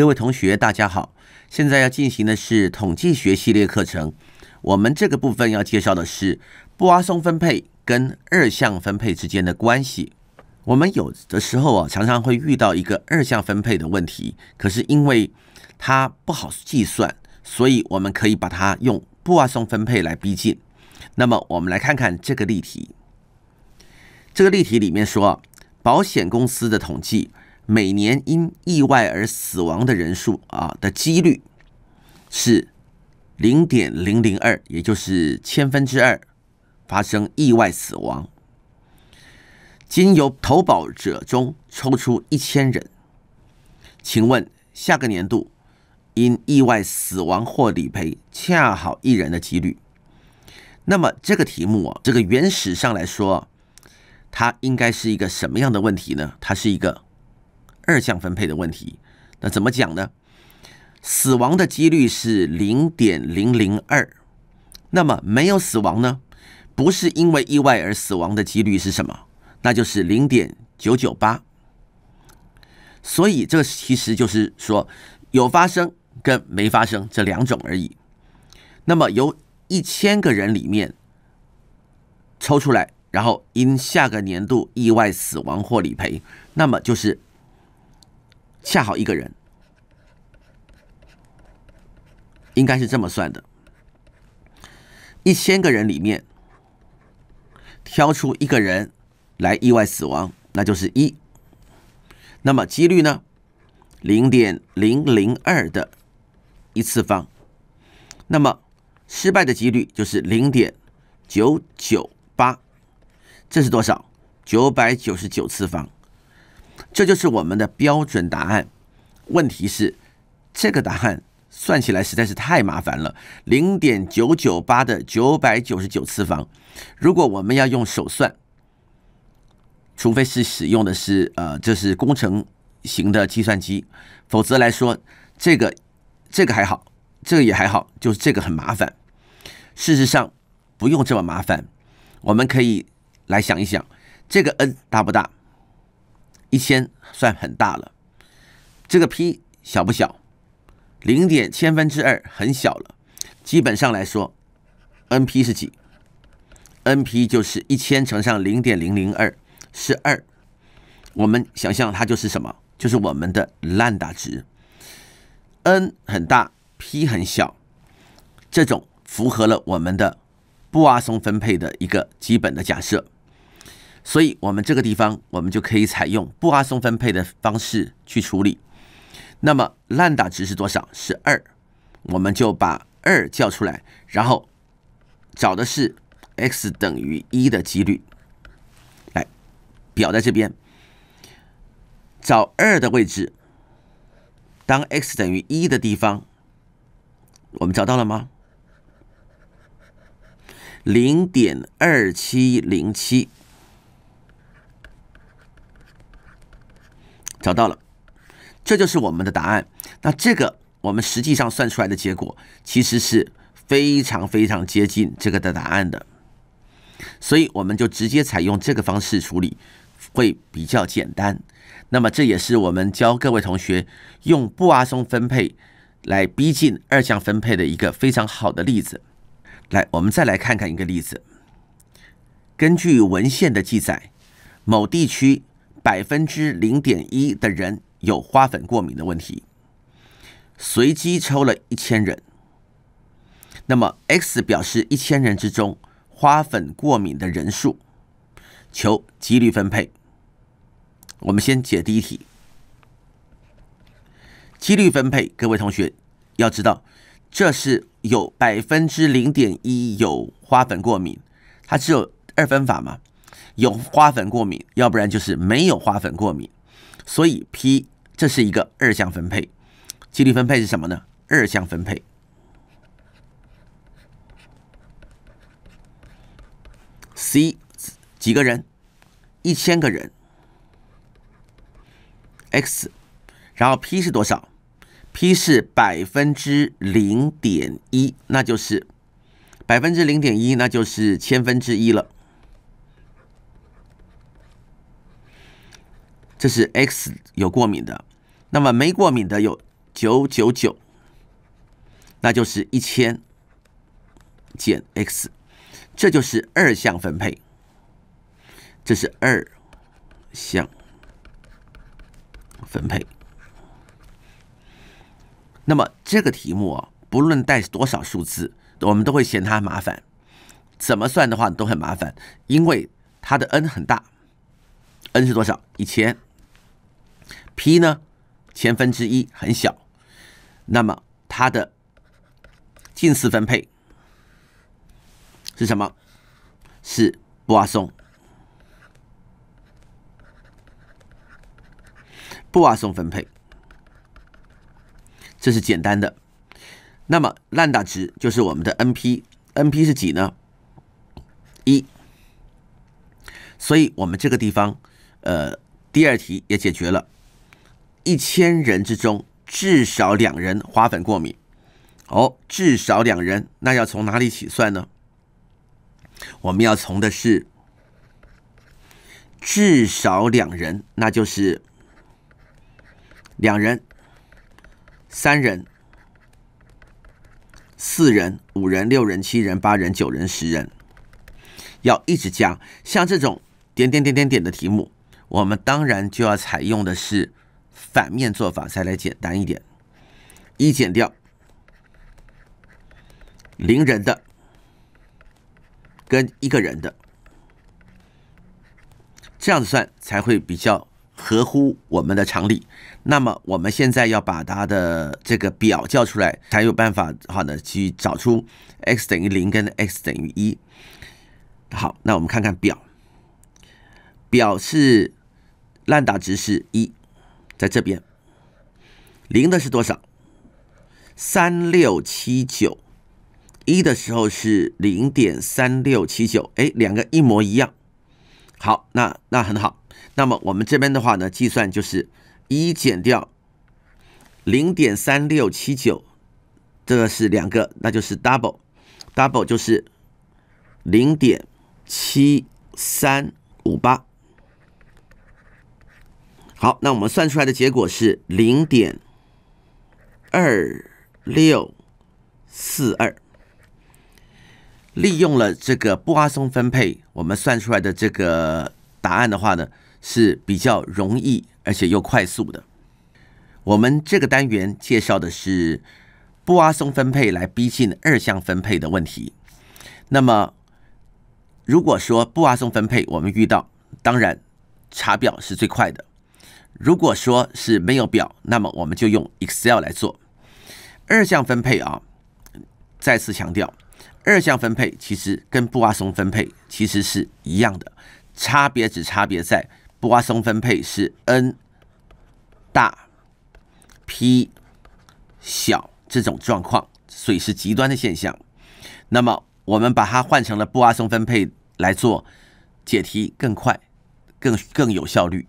各位同学，大家好！现在要进行的是统计学系列课程。我们这个部分要介绍的是阿松分配跟二项分配之间的关系。我们有的时候啊，常常会遇到一个二项分配的问题，可是因为它不好计算，所以我们可以把它用阿松分配来逼近。那么，我们来看看这个例题。这个例题里面说，保险公司的统计。每年因意外而死亡的人数啊的几率是零点零零二，也就是千分之二发生意外死亡。经由投保者中抽出一千人，请问下个年度因意外死亡或理赔恰好一人的几率？那么这个题目啊，这个原始上来说，它应该是一个什么样的问题呢？它是一个。二项分配的问题，那怎么讲呢？死亡的几率是零点零零二，那么没有死亡呢？不是因为意外而死亡的几率是什么？那就是零点九九八。所以这其实就是说有发生跟没发生这两种而已。那么由一千个人里面抽出来，然后因下个年度意外死亡或理赔，那么就是。恰好一个人，应该是这么算的：一千个人里面挑出一个人来意外死亡，那就是一。那么几率呢？零点零零二的一次方。那么失败的几率就是零点九九八，这是多少？九百九十九次方。这就是我们的标准答案。问题是，这个答案算起来实在是太麻烦了。零点九九八的九百九十九次方，如果我们要用手算，除非是使用的是呃，这是工程型的计算机，否则来说，这个这个还好，这个也还好，就是这个很麻烦。事实上，不用这么麻烦，我们可以来想一想，这个 n 大不大？一千算很大了，这个 p 小不小？零点千分之二很小了，基本上来说，n p 是几？n p 就是一千乘上零点零零二是二，我们想象它就是什么？就是我们的 lambda 值。n 很大，p 很小，这种符合了我们的布阿松分配的一个基本的假设。所以，我们这个地方，我们就可以采用不阿松分配的方式去处理。那么，烂打值是多少？是二。我们就把二叫出来，然后找的是 x 等于一的几率。来，表在这边，找二的位置。当 x 等于一的地方，我们找到了吗？零点二七零七。找到了，这就是我们的答案。那这个我们实际上算出来的结果，其实是非常非常接近这个的答案的。所以我们就直接采用这个方式处理，会比较简单。那么这也是我们教各位同学用布阿松分配来逼近二项分配的一个非常好的例子。来，我们再来看看一个例子。根据文献的记载，某地区。百分之零点一的人有花粉过敏的问题，随机抽了一千人，那么 X 表示一千人之中花粉过敏的人数，求几率分配。我们先解第一题，几率分配，各位同学要知道，这是有百分之零点一有花粉过敏，它只有二分法嘛？有花粉过敏，要不然就是没有花粉过敏。所以 P 这是一个二项分配，几率分配是什么呢？二项分配。C 几个人？一千个人。x，然后 P 是多少？P 是百分之零点一，那就是百分之零点一，那就是千分之一了。这是 x 有过敏的，那么没过敏的有九九九，那就是一千减 x，这就是二项分配，这是二项分配。那么这个题目啊，不论带多少数字，我们都会嫌它麻烦，怎么算的话都很麻烦，因为它的 n 很大，n 是多少？一千。P 呢，千分之一很小，那么它的近似分配是什么？是泊松，泊松分配，这是简单的。那么烂 a 值就是我们的 n p，n p 是几呢？一，所以我们这个地方，呃，第二题也解决了。一千人之中至少两人花粉过敏，哦，至少两人，那要从哪里起算呢？我们要从的是至少两人，那就是两人、三人、四人、五人、六人、七人、八人、九人、十人，要一直加。像这种点点点点点的题目，我们当然就要采用的是。反面做法才来简单一点，一减掉零人的跟一个人的，这样子算才会比较合乎我们的常理。那么，我们现在要把它的这个表叫出来，才有办法好的去找出 x 等于零跟 x 等于一。好，那我们看看表，表是烂打值是一。在这边，零的是多少？三六七九，一的时候是零点三六七九，哎，两个一模一样。好，那那很好。那么我们这边的话呢，计算就是一减掉零点三六七九，这个是两个，那就是 double，double 就是零点七三五八。好，那我们算出来的结果是零点二六四二。利用了这个布阿松分配，我们算出来的这个答案的话呢，是比较容易而且又快速的。我们这个单元介绍的是布阿松分配来逼近二项分配的问题。那么，如果说布阿松分配我们遇到，当然查表是最快的。如果说是没有表，那么我们就用 Excel 来做二项分配啊。再次强调，二项分配其实跟布瓦松分配其实是一样的，差别只差别在布瓦松分配是 n 大 p 小这种状况，所以是极端的现象。那么我们把它换成了布瓦松分配来做，解题更快，更更有效率。